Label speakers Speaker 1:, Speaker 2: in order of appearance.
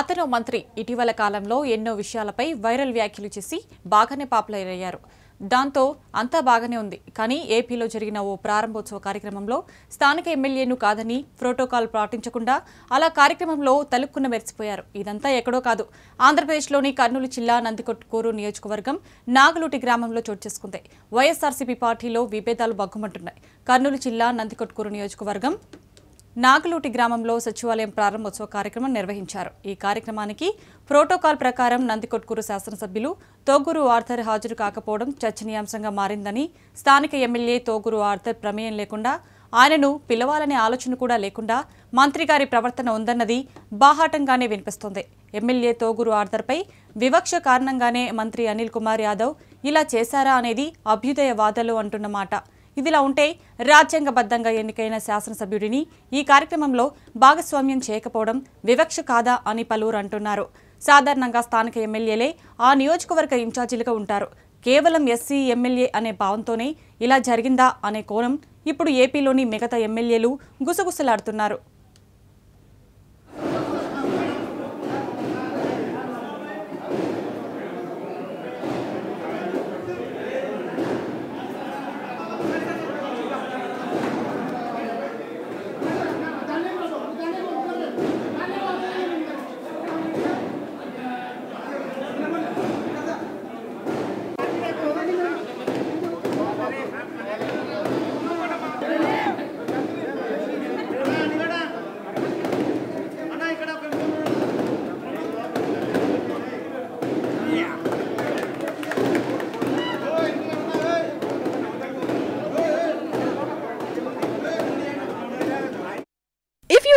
Speaker 1: అతను మంత్రి ఇటీవల కాలంలో ఎన్నో విషయాలపై వైరల్ వ్యాఖ్యలు చేసి బాగానే పాపులర్ అయ్యారు దాంతో అంతా బాగానే ఉంది కానీ ఏపీలో జరిగిన ఓ ప్రారంభోత్సవ కార్యక్రమంలో స్థానిక ఎమ్మెల్యేను కాదని ప్రోటోకాల్ పాటించకుండా అలా కార్యక్రమంలో తలుక్కున్న మెరిసిపోయారు ఇదంతా ఎక్కడో కాదు ఆంధ్రప్రదేశ్లోని కర్నూలు జిల్లా నందికొట్కూరు నియోజకవర్గం నాగలూటి గ్రామంలో చోటు చేసుకుంది వైఎస్ఆర్సీపీ పార్టీలో విభేదాలు బగ్గుమంటున్నాయి కర్నూలు జిల్లా నందికొట్కూరు నియోజకవర్గం నాగలూటి గ్రామంలో సచివాలయం ప్రారంభోత్సవ కార్యక్రమం నిర్వహించారు ఈ కార్యక్రమానికి ప్రోటోకాల్ ప్రకారం నందికొట్కూరు శాసనసభ్యులు తోగురు ఆర్థర్ హాజరు కాకపోవడం చర్చనీయాంశంగా మారిందని స్థానిక ఎమ్మెల్యే తోగురు ఆర్థర్ ప్రమేయం లేకుండా ఆయనను పిలవాలనే ఆలోచన కూడా లేకుండా మంత్రిగారి ప్రవర్తన ఉందన్నది బాహాటంగానే వినిపిస్తోంది ఎమ్మెల్యే తోగురు ఆర్థర్పై వివక్ష కారణంగానే మంత్రి అనిల్ కుమార్ యాదవ్ ఇలా చేశారా అనేది అభ్యుదయ వాదలు అంటున్నమాట ఇదిలా ఉంటే రాజ్యాంగబద్ధంగా ఎన్నికైన శాసనసభ్యుడిని ఈ కార్యక్రమంలో భాగస్వామ్యం చేయకపోవడం వివక్ష కాదా అని పలువురు అంటున్నారు సాధారణంగా స్థానిక ఎమ్మెల్యేలే ఆ నియోజకవర్గ ఇన్ఛార్జీలుగా ఉంటారు కేవలం ఎస్సీ ఎమ్మెల్యే అనే భావంతోనే ఇలా జరిగిందా అనే కోణం ఇప్పుడు ఏపీలోని మిగతా ఎమ్మెల్యేలు గుసగుసలాడుతున్నారు